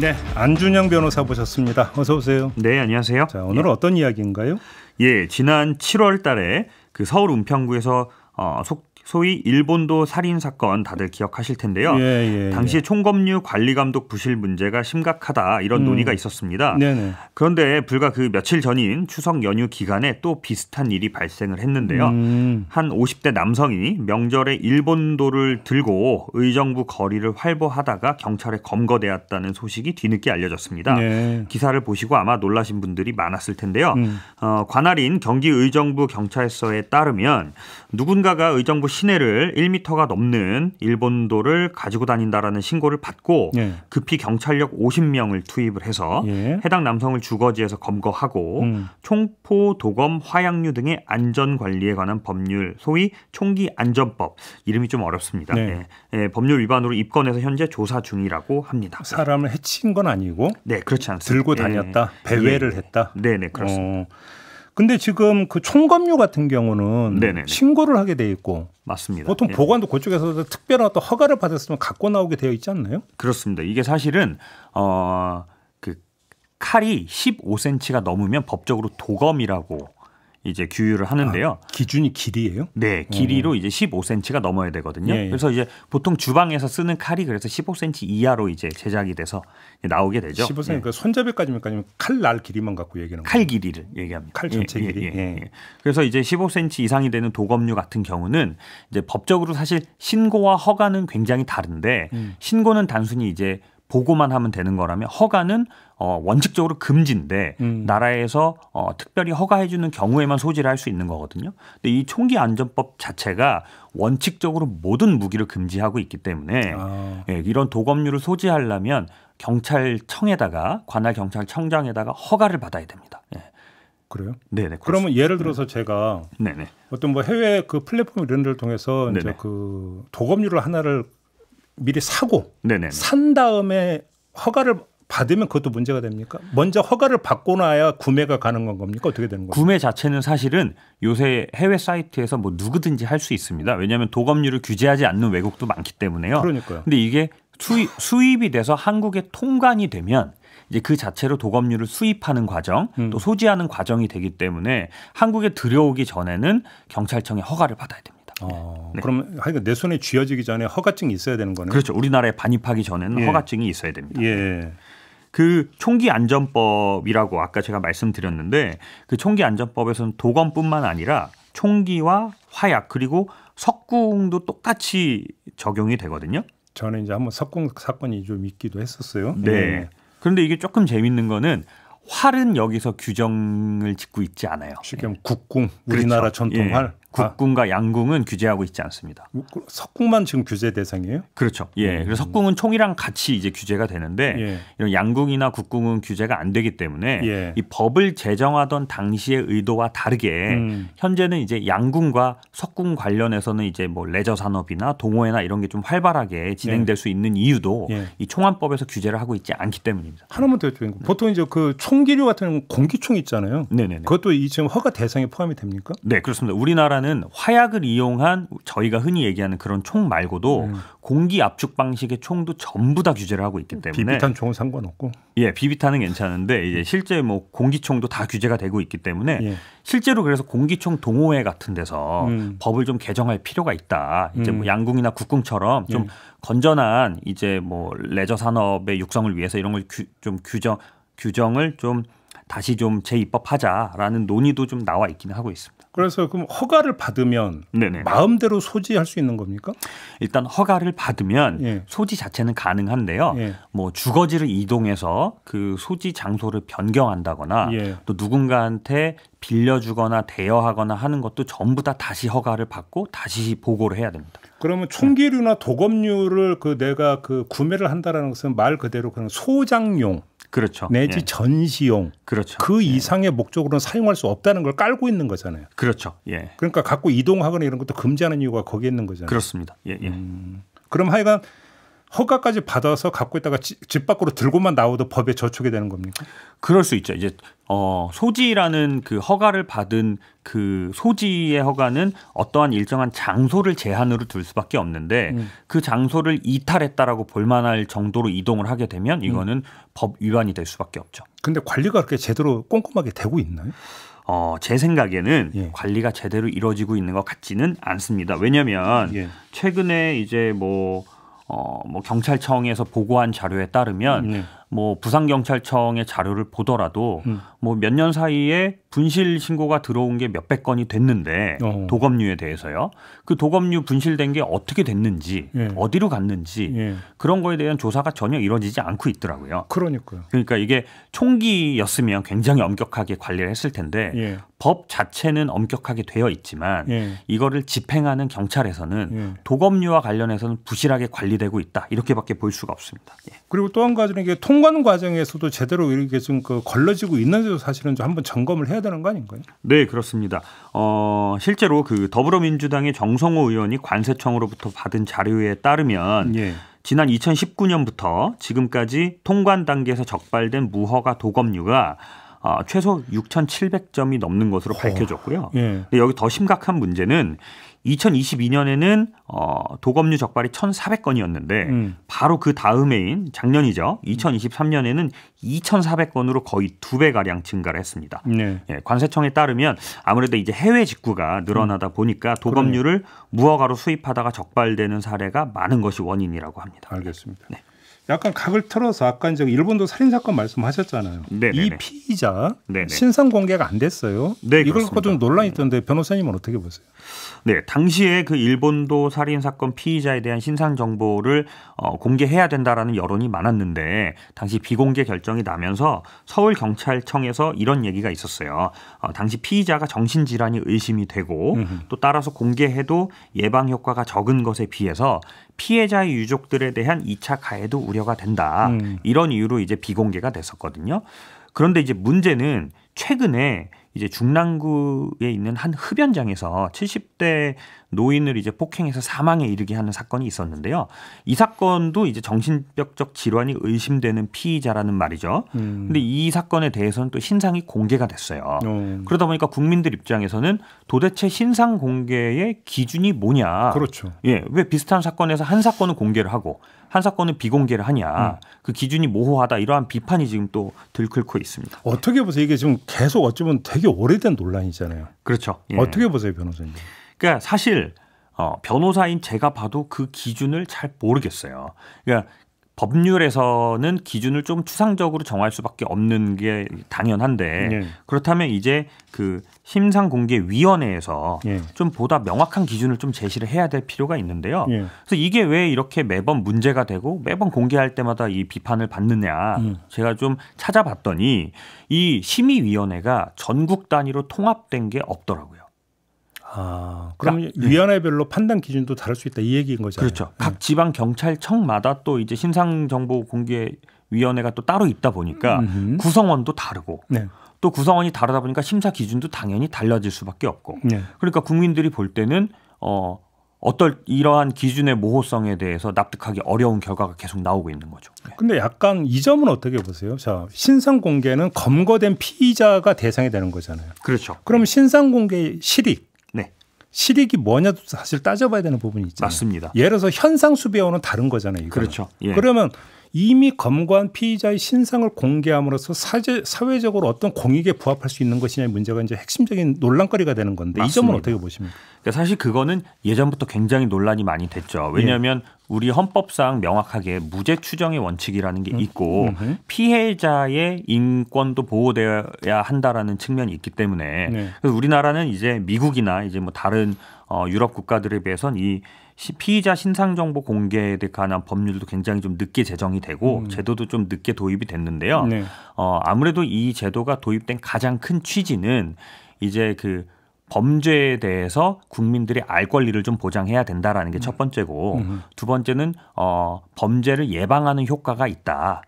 네, 안준영 변호사 모셨습니다. 어서 오세요. 네, 안녕하세요. 자, 오늘은 예. 어떤 이야기인가요? 예, 지난 7월 달에 그 서울 은평구에서 어, 속, 소위 일본도 살인 사건 다들 기억하실 텐데요. 예, 예, 당시 예. 총검류 관리감독 부실 문제가 심각하다 이런 음. 논의가 있었습니다. 네네. 그런데 불과 그 며칠 전인 추석 연휴 기간에 또 비슷한 일이 발생을 했는데요. 음. 한 50대 남성이 명절에 일본도를 들고 의정부 거리를 활보하다가 경찰에 검거되었다는 소식이 뒤늦게 알려졌습니다. 네. 기사를 보시고 아마 놀라신 분들이 많았을 텐데요. 음. 어, 관할인 경기의정부 경찰서에 따르면 누군가가 의정부 시내를 1미터가 넘는 일본도를 가지고 다닌다라는 신고를 받고 예. 급히 경찰력 50명을 투입을 해서 예. 해당 남성을 주거지에서 검거하고 음. 총포, 도검, 화약류 등의 안전 관리에 관한 법률, 소위 총기 안전법 이름이 좀 어렵습니다. 네. 예. 예. 법률 위반으로 입건해서 현재 조사 중이라고 합니다. 사람을 해친 건 아니고 네 그렇지 않습니다. 들고 다녔다, 예. 예. 배회를 했다. 네네 네, 그렇습니다. 어. 근데 지금 그 총검류 같은 경우는 네네네. 신고를 하게 돼 있고 맞습니다. 보통 예. 보관도 그쪽에서 특별한 어떤 허가를 받았으면 갖고 나오게 되어 있지 않나요? 그렇습니다. 이게 사실은 어. 그 칼이 15cm가 넘으면 법적으로 도검이라고 이제 규율을 하는데요. 아, 기준이 길이에요? 네, 어. 길이로 음. 이제 15cm가 넘어야 되거든요. 예, 예. 그래서 이제 보통 주방에서 쓰는 칼이 그래서 15cm 이하로 이제 제작이 돼서 나오게 되죠. 15cm 예. 그손잡이까지입까아칼날 길이만 갖고 얘기하는 칼 길이를 얘기합니다. 칼 예, 전체 길이. 예, 예, 그래서 이제 15cm 이상이 되는 도검류 같은 경우는 이제 법적으로 사실 신고와 허가는 굉장히 다른데 음. 신고는 단순히 이제 보고만 하면 되는 거라면 허가는 어, 원칙적으로 금지인데 음. 나라에서 어, 특별히 허가해주는 경우에만 소지를 할 수 있는 거거든요. 근데 이 총기 안전법 자체가 원칙적으로 모든 무기를 금지하고 있기 때문에 아. 예, 이런 도검류를 소지하려면 경찰청에다가 관할 경찰청장에다가 허가를 받아야 됩니다. 예. 그래요? 네네. 그렇습니다. 그러면 예를 네. 들어서 제가 네네. 어떤 뭐 해외 그 플랫폼 이런 데를 통해서 이제 그 도검류를 하나를 미리 사고 네네. 산 다음에 허가를 받으면 그것도 문제가 됩니까? 먼저 허가를 받고 나야 구매가 가능한 겁니까? 어떻게 되는 거예요? 구매 자체는 사실은 요새 해외 사이트에서 뭐 누구든지 할 수 있습니다. 왜냐하면 도검률을 규제하지 않는 외국도 많기 때문에요. 그러니까요. 근데 이게 수입, 수입이 돼서 한국에 통관이 되면 이제 그 자체로 도검류를 수입하는 과정 음. 또 소지하는 과정이 되기 때문에 한국에 들여오기 전에는 경찰청의 허가를 받아야 됩니다. 어, 네. 그럼 하여간 그러니까 내 손에 쥐어지기 전에 허가증이 있어야 되는 거네요. 그렇죠. 우리나라에 반입하기 전에는 예. 허가증이 있어야 됩니다. 예. 그 총기 안전법이라고 아까 제가 말씀드렸는데 그 총기 안전법에서는 도검뿐만 아니라 총기와 화약 그리고 석궁도 똑같이 적용이 되거든요. 저는 이제 한번 석궁 사건이 좀 있기도 했었어요. 네. 네. 그런데 이게 조금 재밌는 거는 활은 여기서 규정을 짓고 있지 않아요. 지금 국궁 그렇죠. 우리나라 그렇죠. 전통활. 예. 국궁과 양궁은 규제하고 있지 않습니다. 그 석궁만 지금 규제 대상이에요? 그렇죠. 예. 음. 그래서 석궁은 총이랑 같이 이제 규제가 되는데 예. 이런 양궁이나 국궁은 규제가 안 되기 때문에 예. 이 법을 제정하던 당시의 의도와 다르게 음. 현재는 이제 양궁과 석궁 관련해서는 이제 뭐 레저 산업이나 동호회나 이런 게 좀 활발하게 진행될 예. 수 있는 이유도 예. 이 총안법에서 규제를 하고 있지 않기 때문입니다. 하나만 더 여쭤보면 네. 보통 이제 그 총기류 같은 공기총 있잖아요. 네네 그것도 이 지금 허가 대상에 포함이 됩니까? 네, 그렇습니다. 우리나라 총이라는 화약을 이용한 저희가 흔히 얘기하는 그런 총 말고도 음. 공기 압축 방식의 총도 전부 다 규제를 하고 있기 때문에 비비탄 총은 상관없고 예 비비탄은 괜찮은데 이제 실제 뭐 공기총도 다 규제가 되고 있기 때문에 예. 실제로 그래서 공기총 동호회 같은 데서 음. 법을 좀 개정할 필요가 있다 이제 뭐 음. 양궁이나 국궁처럼 좀 음. 건전한 이제 뭐 레저 산업의 육성을 위해서 이런 걸 좀 규정 규정을 좀 다시 좀 재입법하자라는 논의도 좀 나와 있기는 하고 있습니다. 그래서 그럼 허가를 받으면 네네. 마음대로 소지할 수 있는 겁니까? 일단 허가를 받으면 예. 소지 자체는 가능한데요. 예. 뭐 주거지를 이동해서 그 소지 장소를 변경한다거나 예. 또 누군가한테 빌려주거나 대여하거나 하는 것도 전부 다 다시 허가를 받고 다시 보고를 해야 됩니다. 그러면 총기류나 도검류를 그 내가 그 구매를 한다라는 것은 말 그대로 그냥 소장용 그렇죠. 내지 예. 전시용 그렇죠. 그 예. 이상의 목적으로는 사용할 수 없다는 걸 깔고 있는 거잖아요. 그렇죠. 예. 그러니까 갖고 이동하거나 이런 것도 금지하는 이유가 거기에 있는 거잖아요. 그렇습니다. 예, 예. 음, 그럼 하여간 허가까지 받아서 갖고 있다가 지, 집 밖으로 들고만 나오도 법에 저촉이 되는 겁니까? 그럴 수 있죠. 이제 어, 소지라는 그 허가를 받은 그 소지의 허가는 어떠한 일정한 장소를 제한으로 둘 수밖에 없는데 음. 그 장소를 이탈했다라고 볼만할 정도로 이동을 하게 되면 이거는 음. 법 위반이 될 수밖에 없죠. 근데 관리가 그렇게 제대로 꼼꼼하게 되고 있나요? 어, 제 생각에는 예. 관리가 제대로 이루어지고 있는 것 같지는 않습니다. 왜냐하면 예. 최근에 이제 뭐 어, 뭐 경찰청에서 보고한 자료에 따르면 네. 뭐 부산경찰청의 자료를 보더라도 음. 뭐몇 년 사이에 분실 신고가 들어온 게 몇백 건이 됐는데 어. 도검류에 대해서요. 그 도검류 분실된 게 어떻게 됐는지 예. 어디로 갔는지 예. 그런 거에 대한 조사가 전혀 이루어지지 않고 있더라고요. 그러니까요. 그러니까 이게 총기였으면 굉장히 엄격하게 관리를 했을 텐데 예. 법 자체는 엄격하게 되어 있지만 예. 이거를 집행하는 경찰에서는 예. 도검류와 관련해서는 부실하게 관리되고 있다 이렇게밖에 볼 수가 없습니다. 예. 그리고 또 한 가지는 이게 통 통관 과정에서도 제대로 이렇게 좀그 걸러지고 있는지도 사실은 좀 한번 점검을 해야 되는 거 아닌가요? 네, 그렇습니다. 어, 실제로 그 더불어민주당의 정성호 의원이 관세청으로부터 받은 자료에 따르면 예. 지난 2019년부터 지금까지 통관 단계에서 적발된 무허가 도검류가 어, 최소 6,700점이 넘는 것으로 밝혀졌고요. 예. 근데 여기 더 심각한 문제는 2022년에는 어, 도검류 적발이 1,400건이었는데 음. 바로 그 다음해인 작년이죠. 2023년에는 2,400건으로 거의 두 배 가량 증가를 했습니다. 네. 예, 관세청에 따르면 아무래도 이제 해외 직구가 늘어나다 음. 보니까 도검류를 그러네 무허가로 수입하다가 적발되는 사례가 많은 것이 원인이라고 합니다. 알겠습니다. 네. 약간 각을 틀어서 아까 이제 일본도 살인 사건 말씀하셨잖아요. 네네네. 네, 이 네. 피의자 네네. 네. 신상 공개가 안 됐어요. 네, 이걸 그렇고좀 논란이 음. 있던데 변호사님은 어떻게 보세요? 네, 당시에 그 일본도 살인 사건 피의자에 대한 신상 정보를 어, 공개해야 된다라는 여론이 많았는데 당시 비공개 결정이 나면서 서울 경찰청에서 이런 얘기가 있었어요. 어, 당시 피의자가 정신 질환이 의심이 되고 으흠. 또 따라서 공개해도 예방 효과가 적은 것에 비해서 피해자의 유족들에 대한 2차 가해도 우려가 된다. 음. 이런 이유로 이제 비공개가 됐었거든요. 그런데 이제 문제는 최근에 이제 중랑구에 있는 한 흡연장에서 70대 노인을 이제 폭행해서 사망에 이르게 하는 사건이 있었는데요. 이 사건도 이제 정신병적 질환이 의심되는 피의자라는 말이죠. 음. 근데 이 사건에 대해서는 또 신상이 공개가 됐어요. 음. 그러다 보니까 국민들 입장에서는 도대체 신상 공개의 기준이 뭐냐. 그렇죠. 예. 왜 비슷한 사건에서 한 사건은 공개를 하고 한 사건은 비공개를 하냐. 음. 그 기준이 모호하다. 이러한 비판이 지금 또 들끓고 있습니다. 어떻게 보세요? 이게 지금 계속 어쩌면 되게 오래된 논란이잖아요. 그렇죠. 예. 어떻게 보세요, 변호사님? 그러니까 사실 어, 변호사인 제가 봐도 그 기준을 잘 모르겠어요. 그러니까 법률에서는 기준을 좀 추상적으로 정할 수밖에 없는 게 당연한데 네. 그렇다면 이제 그 심상공개위원회에서 네. 좀 보다 명확한 기준을 좀 제시를 해야 될 필요가 있는데요. 네. 그래서 이게 왜 이렇게 매번 문제가 되고 매번 공개할 때마다 이 비판을 받느냐 제가 좀 찾아봤더니 이 심의위원회가 전국 단위로 통합된 게 없더라고요. 아, 그럼 그러니까, 네. 위원회별로 네. 판단 기준도 다를 수 있다 이 얘기인 거죠. 그렇죠. 네. 각 지방 경찰청마다 또 이제 신상 정보 공개 위원회가 또 따로 있다 보니까 음흠. 구성원도 다르고 네. 또 구성원이 다르다 보니까 심사 기준도 당연히 달라질 수밖에 없고 네. 그러니까 국민들이 볼 때는 어 어떨 이러한 기준의 모호성에 대해서 납득하기 어려운 결과가 계속 나오고 있는 거죠. 네. 근데 약간 이 점은 어떻게 보세요? 자, 신상 공개는 검거된 피의자가 대상이 되는 거잖아요. 그렇죠. 그럼 신상 공개 실익 실익이 뭐냐도 사실 따져봐야 되는 부분이 있잖아요. 맞습니다. 예를 들어서 현상 수배원은 다른 거잖아요. 이거는. 그렇죠. 예. 그러면 이미 검거한 피의자의 신상을 공개함으로써 사제, 사회적으로 어떤 공익에 부합할 수 있는 것이냐의 문제가 이제 핵심적인 논란거리가 되는 건데 맞습니다. 이 점은 어떻게 보십니까? 그러니까 사실 그거는 예전부터 굉장히 논란이 많이 됐죠. 왜냐하면 예. 우리 헌법상 명확하게 무죄 추정의 원칙이라는 게 음. 있고 음. 네. 피해자의 인권도 보호되어야 한다라는 측면이 있기 때문에 네. 그래서 우리나라는 이제 미국이나 이제 뭐 다른 어, 유럽 국가들에 비해선 이 피의자 신상 정보 공개에 관한 법률도 굉장히 좀 늦게 제정이 되고 음. 제도도 좀 늦게 도입이 됐는데요. 네. 어, 아무래도 이 제도가 도입된 가장 큰 취지는 이제 그 범죄에 대해서 국민들이 알 권리를 좀 보장해야 된다라는 게첫 음. 번째고 음. 두 번째는 어 범죄를 예방하는 효과가 예, 있다.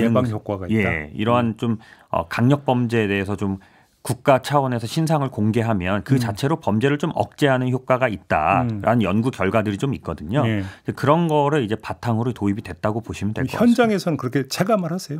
예방 효과가 있다. 예, 이러한 음. 좀 어, 강력 범죄에 대해서 좀 국가 차원에서 신상을 공개하면 그 음. 자체로 범죄를 좀 억제하는 효과가 있다라는 음. 연구 결과들이 좀 있거든요. 예. 그런 거를 이제 바탕으로 도입이 됐다고 보시면 될 것 같습니다. 현장에서는 그렇게 체감을 하세요?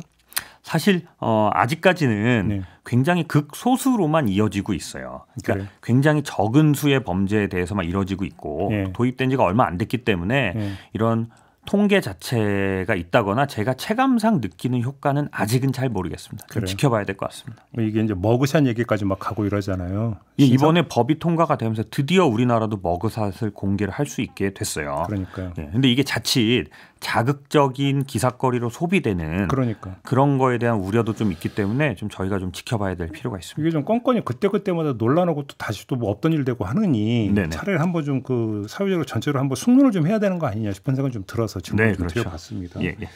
사실 어 아직까지는 네. 굉장히 극소수로만 이어지고 있어요. 그러니까 그래. 굉장히 적은 수의 범죄에 대해서만 이뤄지고 있고 네. 도입된 지가 얼마 안 됐기 때문에 네. 이런 통계 자체가 있다거나 제가 체감상 느끼는 효과는 아직은 잘 모르겠습니다. 지켜봐야 될 것 같습니다. 뭐 이게 이제 머그샷 얘기까지 막 가고 이러잖아요. 예, 이번에 법이 통과가 되면서 드디어 우리나라도 머그샷을 공개를 할 수 있게 됐어요. 그러니까요. 그런데 예, 이게 자칫 자극적인 기사거리로 소비되는 그러니까. 그런 거에 대한 우려도 좀 있기 때문에 좀 저희가 좀 지켜봐야 될 필요가 있습니다. 이게 좀 껌껌이 그때그때마다 논란하고 또 다시 또뭐 없던 일 되고 하느니 네네. 차라리 한번 좀 그 사회적으로 전체로 한번 숙면을 좀 해야 되는 거 아니냐 싶은 생각이 좀 들어서 질문을 그렇죠. 네, 그렇죠. 드려봤습니다. 그렇죠. 예, 예.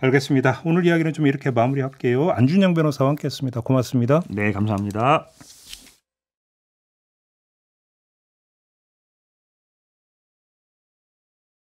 알겠습니다. 오늘 이야기는 좀 이렇게 마무리할게요. 안준영 변호사와 함께했습니다. 고맙습니다. 네, 감사합니다.